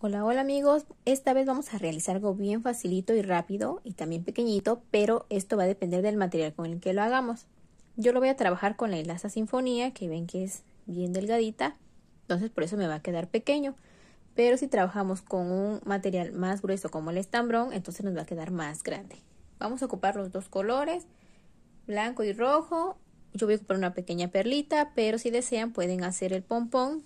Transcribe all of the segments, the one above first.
Hola, hola amigos. Esta vez vamos a realizar algo bien facilito y rápido y también pequeñito, pero esto va a depender del material con el que lo hagamos. Yo lo voy a trabajar con la hilaza sinfonía, que ven que es bien delgadita, entonces por eso me va a quedar pequeño. Pero si trabajamos con un material más grueso como el estambrón, entonces nos va a quedar más grande. Vamos a ocupar los dos colores, blanco y rojo. Yo voy a ocupar una pequeña perlita, pero si desean pueden hacer el pompón,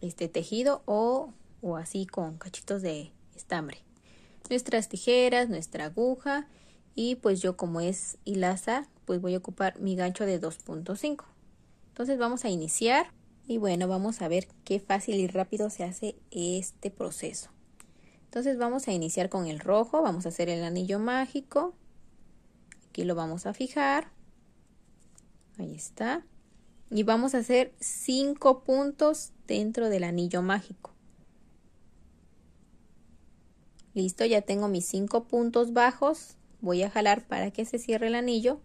este tejido o o así con cachitos de estambre. Nuestras tijeras, nuestra aguja y pues yo como es hilaza pues voy a ocupar mi gancho de 2.5. Entonces vamos a iniciar y bueno vamos a ver qué fácil y rápido se hace este proceso. Entonces vamos a iniciar con el rojo, vamos a hacer el anillo mágico. Aquí lo vamos a fijar. Ahí está. Y vamos a hacer 5 puntos dentro del anillo mágico. Listo, ya tengo mis cinco puntos bajos. Voy a jalar para que se cierre el anillo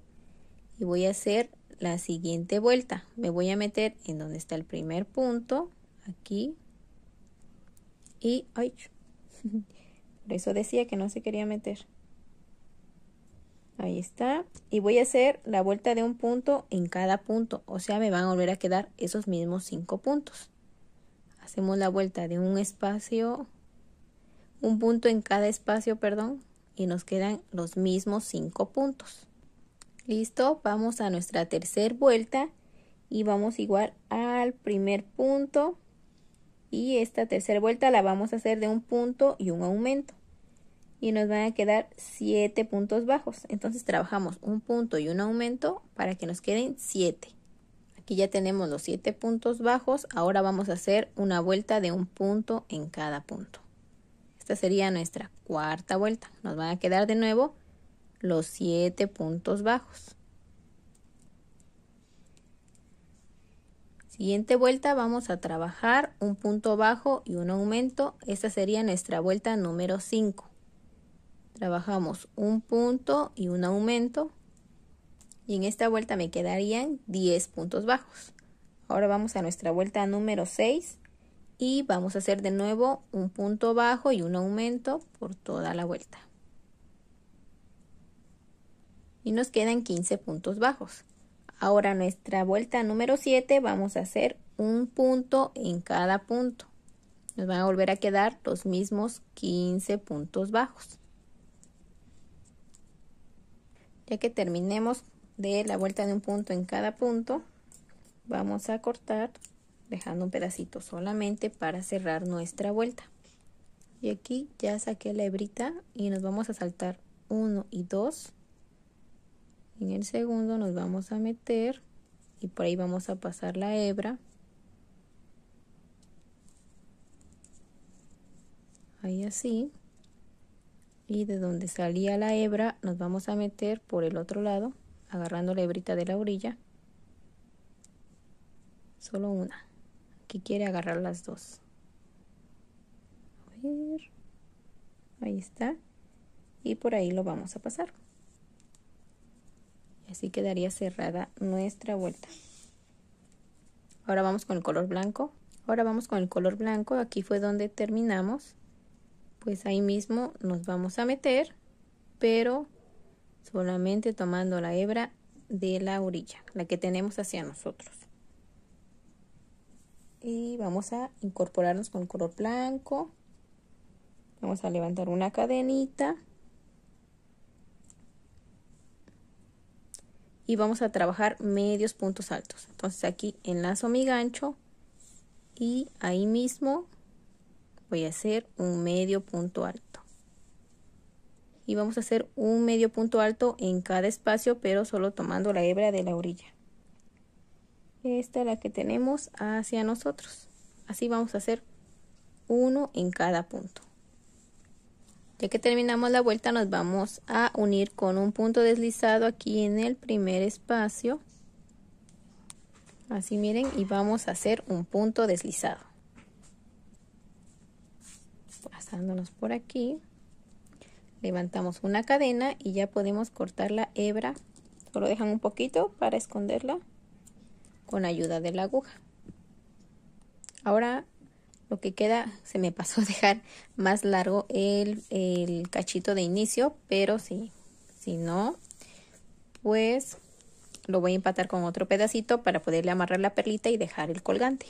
y voy a hacer la siguiente vuelta. Me voy a meter en donde está el primer punto, aquí. Y, ay, por eso decía que no se quería meter. Ahí está. Y voy a hacer la vuelta de un punto en cada punto. O sea, me van a volver a quedar esos mismos cinco puntos. Hacemos la vuelta de un espacio un punto en cada espacio, perdón, y nos quedan los mismos cinco puntos. Listo, vamos a nuestra tercera vuelta y vamos igual al primer punto y esta tercera vuelta la vamos a hacer de un punto y un aumento y nos van a quedar siete puntos bajos. Entonces trabajamos un punto y un aumento para que nos queden 7. Aquí ya tenemos los siete puntos bajos. Ahora vamos a hacer una vuelta de un punto en cada punto. Esta sería nuestra cuarta vuelta. Nos van a quedar de nuevo los siete puntos bajos. Siguiente vuelta vamos a trabajar un punto bajo y un aumento. Esta sería nuestra vuelta número 5. Trabajamos un punto y un aumento. Y en esta vuelta me quedarían 10 puntos bajos. Ahora vamos a nuestra vuelta número 6 y vamos a hacer de nuevo un punto bajo y un aumento por toda la vuelta y nos quedan 15 puntos bajos ahora nuestra vuelta número 7 vamos a hacer un punto en cada punto nos van a volver a quedar los mismos 15 puntos bajos ya que terminemos de la vuelta de un punto en cada punto vamos a cortar dejando un pedacito solamente para cerrar nuestra vuelta y aquí ya saqué la hebrita y nos vamos a saltar uno y dos en el segundo nos vamos a meter y por ahí vamos a pasar la hebra ahí así y de donde salía la hebra nos vamos a meter por el otro lado agarrando la hebrita de la orilla solo una quiere agarrar las dos. Ahí está. Y por ahí lo vamos a pasar. Así quedaría cerrada nuestra vuelta. Ahora vamos con el color blanco. Ahora vamos con el color blanco. Aquí fue donde terminamos. Pues ahí mismo nos vamos a meter, pero solamente tomando la hebra de la orilla, la que tenemos hacia nosotros y vamos a incorporarnos con color blanco. Vamos a levantar una cadenita. Y vamos a trabajar medios puntos altos. Entonces aquí enlazo mi gancho y ahí mismo voy a hacer un medio punto alto. Y vamos a hacer un medio punto alto en cada espacio, pero solo tomando la hebra de la orilla esta es la que tenemos hacia nosotros. Así vamos a hacer uno en cada punto. Ya que terminamos la vuelta nos vamos a unir con un punto deslizado aquí en el primer espacio. Así miren y vamos a hacer un punto deslizado. Pasándonos por aquí. Levantamos una cadena y ya podemos cortar la hebra. Solo dejan un poquito para esconderla con ayuda de la aguja. Ahora lo que queda, se me pasó dejar más largo el, cachito de inicio, pero sí, si no, pues lo voy a empatar con otro pedacito para poderle amarrar la perlita y dejar el colgante.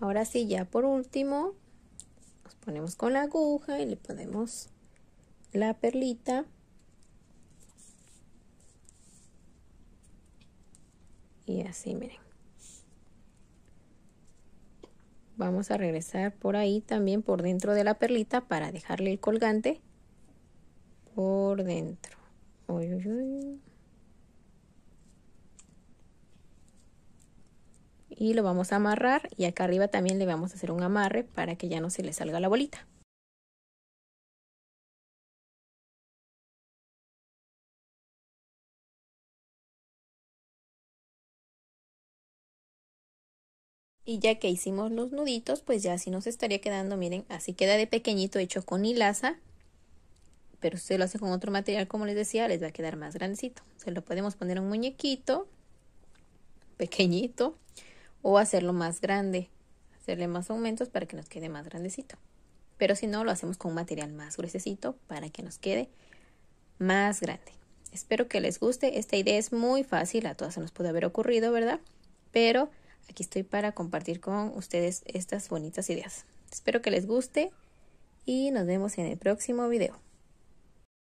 Ahora sí, ya por último, nos ponemos con la aguja y le ponemos la perlita. Y así, miren. vamos a regresar por ahí también por dentro de la perlita para dejarle el colgante por dentro y lo vamos a amarrar y acá arriba también le vamos a hacer un amarre para que ya no se le salga la bolita Y ya que hicimos los nuditos, pues ya así nos estaría quedando, miren, así queda de pequeñito hecho con hilaza. Pero si usted lo hace con otro material, como les decía, les va a quedar más grandecito. Se lo podemos poner un muñequito pequeñito o hacerlo más grande, hacerle más aumentos para que nos quede más grandecito. Pero si no, lo hacemos con un material más gruesecito para que nos quede más grande. Espero que les guste. Esta idea es muy fácil, a todas se nos puede haber ocurrido, ¿verdad? Pero Aquí estoy para compartir con ustedes estas bonitas ideas. Espero que les guste y nos vemos en el próximo video.